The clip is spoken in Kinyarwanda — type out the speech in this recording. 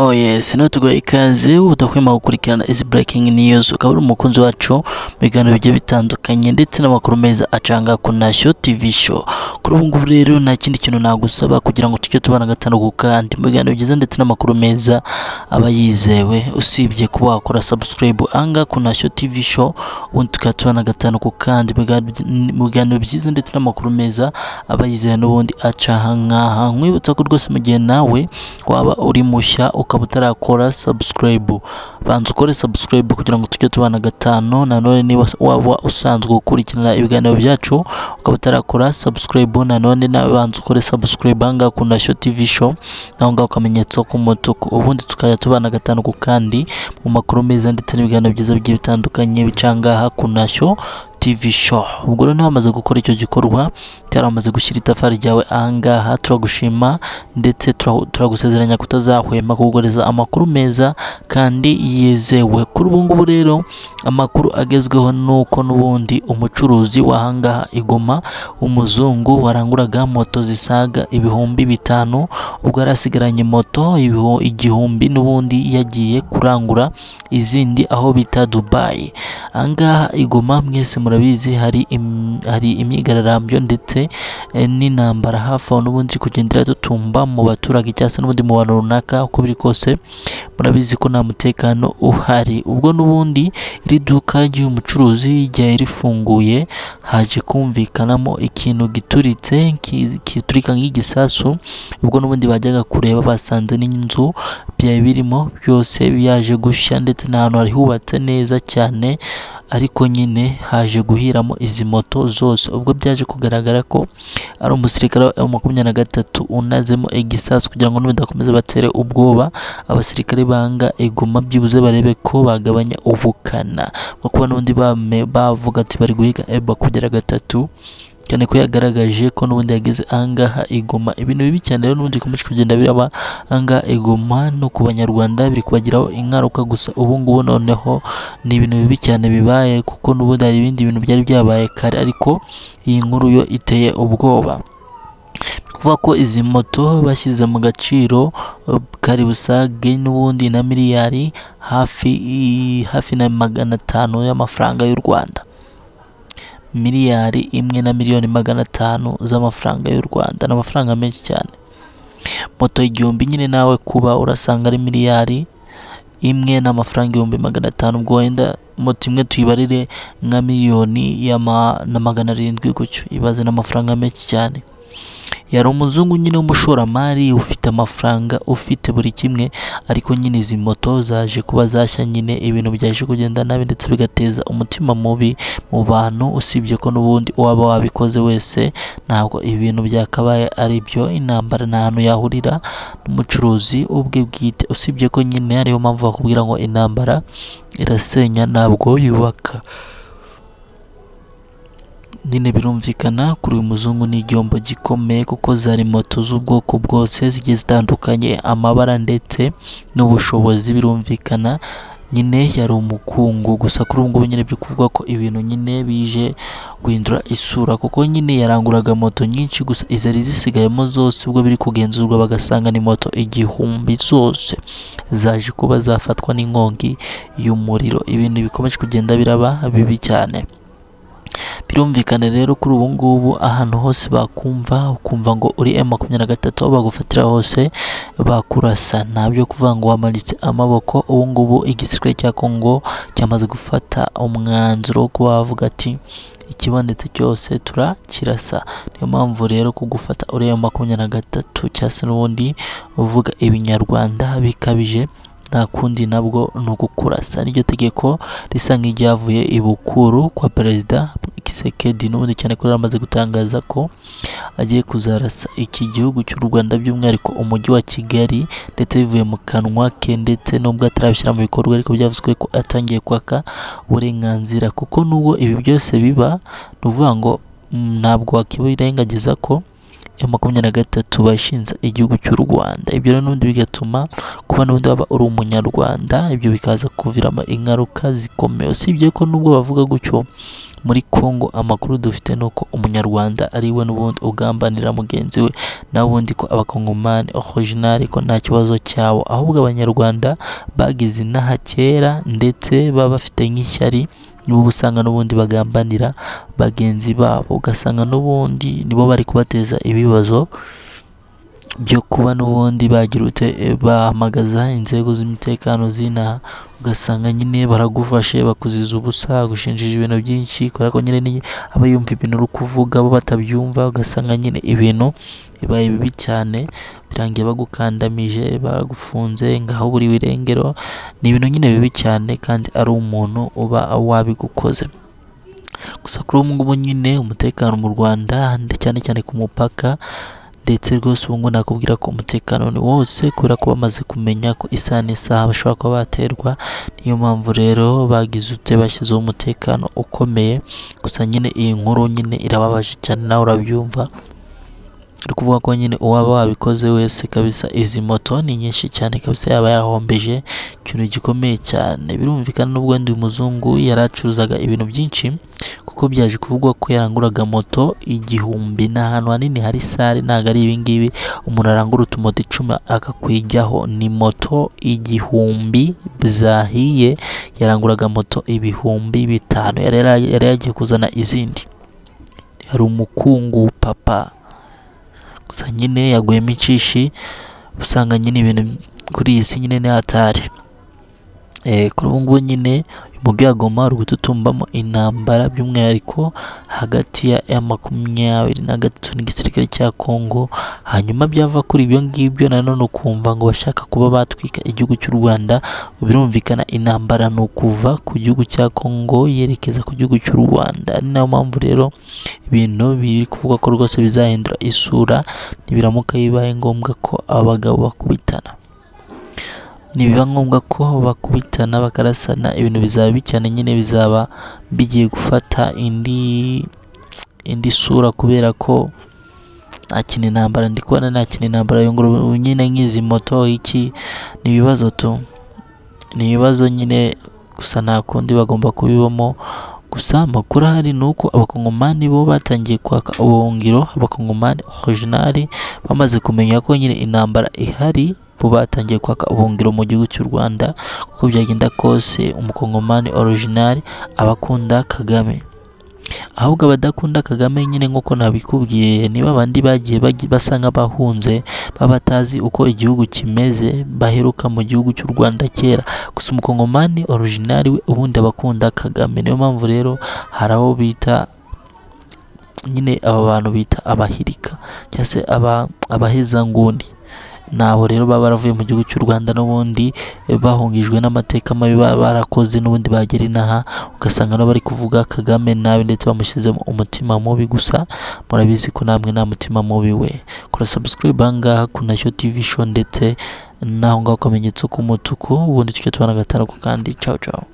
Oh yes, tuguha ikaze udahwema gukurikirana izi breaking news ukaba uri umukunzi wacu mu biganiro bigiye bitandukanye ndetse n'amakuru meza acanga ku Nashyo TV show kuri ubu ngubu rero nta kindi kintu nagusaba kugira ngo tujye tubana ku kandi mu biganiro byiza ndetse n'amakuru meza aba yizewe usibye kuba wakora subscribe anga ku Sho TV show ubundi tukaba tubona gatanu ku kandi mu biganiro byiza ndetse n'amakuru meza aba yizewe n'ubundi acaha nkaha nkwibutsa ko rwose mu gihe nawe waba uri mushya ukaba utarakora subscribe banza ukore subscribe kugira ngo tujye tubana gatanu nanone niba waba usanzwe gukurikirana ibiganiro byacu ukaba utarakora subscribe nanone nawe banza ukore subscribe anga kuna Sho TV show naho ngaho akamenyetso k'umutuku ubundi tukajya batandatu bana gatanu ku kandi mu makuru meza ndetse n'ibiganiro byiza bigiye bitandukanye bicangaha ku ntashyo TV show ubwo rero bamaze gukora icyo gikorwa cyari gushyira itafari ryawe ahangaha turagushima ndetse turagusezeranya kutazahwema kuguhereza amakuru meza kandi yizewe kuri ubu ngubu rero amakuru agezweho ni n'ubundi umucuruzi w'ahangaha igoma umuzungu waranguraga moto zisaga ibihumbi bitanu ubwo yari moto igihumbi n'ubundi yagiye kurangura izindi aho bita dubayi ahangaha igoma mwese muri murabizi hari hari imyigararambyo ndetse eh, n'intambara hafi aho n'ubundi kugenda iradutumba mu baturage cyangwa se n'ubundi mu bantu runaka uko biri kose murabizi ko nta mutekano uhari ubwo n'ubundi iri duka ry'uyu mucuruzi ryari rifunguye haje kumvikanamo ikintu gituritse giturika nk'igisasu ubwo n'ubundi bajyaga kureba basanze n'inzu byari birimo byose yaje gushya ndetse n'ahantu hari hubatse neza cyane ariko nyine haje guhiramo izi moto zose ubwo byaje kugaragara ko ari umusirikare wa makumyabiri na gatatu unazemo igisasu kugira ngo nibidakomeza batere ubwoba abasirikare banga iguma byibuze barebe ko bagabanya ubukana kuko n'undi bavuga ati bari guhiga eba kugera gatatu cyane ko yagaragaje ko n'ubundi yageze ahangaha igoma ibintu bibi cyane rero n'ubundi bikomeje kugenda biraba ahangaha igoma no ku banyarwanda biri kubagiraho ingaruka gusa ubu ngubu noneho ni ibintu bibi cyane bibaye kuko n'ubundi hari ibindi bintu byari byabaye kare ariko iyi nkuru yo iteye ubwoba kuvuga ko izi moto bashyize mu gaciro kari busage n'ubundi na miliyari hafi hafi na magana atanu y'amafaranga y'u Rwanda miliyari imwe na miliyoni magana atanu z'amafaranga y'u Rwanda ni amafaranga menshi cyane moto igihumbi nyine nawe kuba urasanga ari miliyari imwe n'amafaranga ibihumbi magana atanu ubwo wenda moto imwe tuyibarire nka miliyoni na magana arindwi gutyo ibaze n'amafaranga menshi cyane yari umuzungu nyine w'umushoramari ufite amafaranga ufite buri kimwe ariko nyine izi moto zaje kuba zashya nyine ibintu byaje kugenda nabi ndetse bigateza umutima mubi mu bantu usibye ko n'ubundi uwaba wabikoze wese ntabwo ibintu byakabaye ari byo intambara nta hantu yahurira n'umucuruzi ubwe bwite usibye ko nyine ariyo mpamvu bakubwira ngo intambara irasenya ntabwo yubaka nyine birumvikana kuri uyu muzungu ni igihombo gikomeye kuko zari moto z'ubwoko bwose zigiye zitandukanye amabara ndetse n'ubushobozi birumvikana nyine yari umukungu gusa kuri ubu ngubu nyine biri kuvuga ko ibintu nyine bije guhindura isura kuko nyine yaranguraga moto nyinshi gusa izari zisigayemo zose ubwo biri kugenzurwa bagasanga ni moto igihumbi zose zaje kuba zafatwa n'inkongi y'umuriro ibintu bikomeje kugenda biraba bibi cyane birumvikana rero kuri ubu ngubu ahantu hose bakumva ukumva ngo uri M makumyabiri na gatatu aho bagufatira hose bakurasa ntabyo kuvuga ngo wamanitse amaboko ubu ngubu igisirikare cya Congo cyamaze gufata umwanzuro wo kuba bavuga ati ikibonetse cyose turakirasa niyo mpamvu rero kugufata gufata uriya makumyabiri na gatatu cyangwa se n'ubundi uvuga ibinyarwanda bikabije nta kundi nabwo ni ugukurasa n'iryo tegeko risa nk'iryavuye i bukuru kwa perezida Kisekedi n'ubundi cyane ko amaze gutangaza ko agiye kuzarasa iki gihugu cy'u Rwanda by'umwihariko umujyi wa Kigali ndetse bivuye mu kanwa ke ndetse n'ubwo atarabishyira mu bikorwa ariko byavuzwe ko atangiye kwaka uburenganzira kuko n'ubwo ibi byose biba ni ukuvuga ngo mm, ntabwo wakwirengagiza ko ya makumyabiri na gatatu bashinze igihugu cy'u Rwanda ibyo rero n'ubundi bigatuma kuba n'ubundi waba uri umunyarwanda ibyo bikaza kuviramo ingaruka zikomeye usibye ko nubwo bavuga gutyo muri Congo amakuru dufite ni uko umunyarwanda ari we n'ubundi ugambanira mugenzi we nawe ko abakongomani original ko nta kibazo cyawo ahubwo abanyarwanda bagize inaha kera ndetse baba bafite nk'ishyari nibo usanga n'ubundi bagambanira bagenzi babo ugasanga n'ubundi nibo bari kubateza ibibazo byo kuba n'ubundi bagirutse eh, bahamagaza inzego z'umutekano z'inaha ugasanga nyine baragufashe bakuziza ubusa gushinjije ibintu byinshi kubera ko nyine aba yumva ibintu uri kuvuga bo batabyumva ugasanga nyine ibintu bibaye bibi cyane birangiye bagukandamije bagufunze ngaho buri birengero ni ibintu nyine bibi cyane kandi ari umuntu uba wabigukoze gusa kuri ubu ngubu nyine umutekano mu Rwanda cyane cyane ku mupaka ndetse rwose ubu ngubu nakubwira ko umutekano ni wose kubera ko bamaze kumenya ko isaha n'isaha bashobora kuba baterwa niyo mpamvu rero bagizutse bashyizeho umutekano ukomeye gusa nyine iyi nkuru nyine irababaje cyane nawe urabyumva ari kuvuga ko nyine uwaba wabikoze wese kabisa izi moto ni nyinshi cyane kabisa yaba yahombeje ikintu gikomeye cyane birumvikana nubwo ndi umuzungu yari acuruzaga ibintu byinshi kuko byaje kuvugwa ko yaranguraga moto igihumbi ni ahantu hanini hari sale ntabwo ari ibingibi umuntu arangura utumoto icumi akakwijyaho ni moto igihumbi zahiye yaranguraga moto ibihumbi bitanu yari yagiye kuzana izindi hari umukungu papa gusa nyine yaguyemo inshishi usanga nyine ibintu kuri iyi si nyine ni hatari eh, kuri ubu ngubu nyine mu rwego rugututumbamo intambara by'umwihariko hagati ya ya makumyabiri na gatatu n'igisirikare cya Congo hanyuma byava kuri ibyo ngibyo nanone ukumva ngo bashaka kuba batwika igihugu cy'u Rwanda birumvikana intambara ni ukuva ku gihugu cya Congo yerekeza ku gihugu cy'u Rwanda ni nayo mpamvu rero ibintu biri kuvuga ko rwose bizahindura isura ntibiramuka bibaye ngombwa ko abagabo bakubitana nibiba ngombwa ko bakubitana bakarasana ibintu bizaba bibi cyane nyine bizaba bigiye gufata indi indi sura kubera ko nta intambara ndi kubona nta intambara yungurubu nyine nk'izi moto iki ni ibibazo tu ni ibibazo nyine gusa nta kundi bagomba kubibamo gusa amakuru ahari ni uko abakongomani bo batangiye kwaka ubuhungiro abakongomani orijinari bamaze kumenya ko nyine intambara ihari bo batangiye kwaka ubuhungiro mu gihugu cy'u Rwanda kuko byagenda kose umukongomani original abakunda Kagame ahubwo abadakunda Kagame nyine nk'uko nabikubwiye niba abandi bagiye basa nk'abahunze baba batazi uko igihugu kimeze baheruka mu gihugu cy'u Rwanda kera gusa umukongomani original we ubundi abakunda Kagame niyo mpamvu rero hari aho bita nyine aba bantu bita abahirika cyangwa se aba abahezanguni nabo rero baba baravuye mu gihugu cy'u Rwanda n'ubundi eh, bahungijwe n'amateka mabi baba barakoze n'ubundi bagera inaha ugasanga nabo bari kuvuga Kagame nabi ndetse bamushyizemo umutima mubi gusa murabizi ko namwe nta mutima mubi we kora subscribe ahangaha ku Nashyo TV show ndetse n'aho ngaho akamenyetso k'umutuku ubundi tujya tubona gatanu ku kandi ciao ciao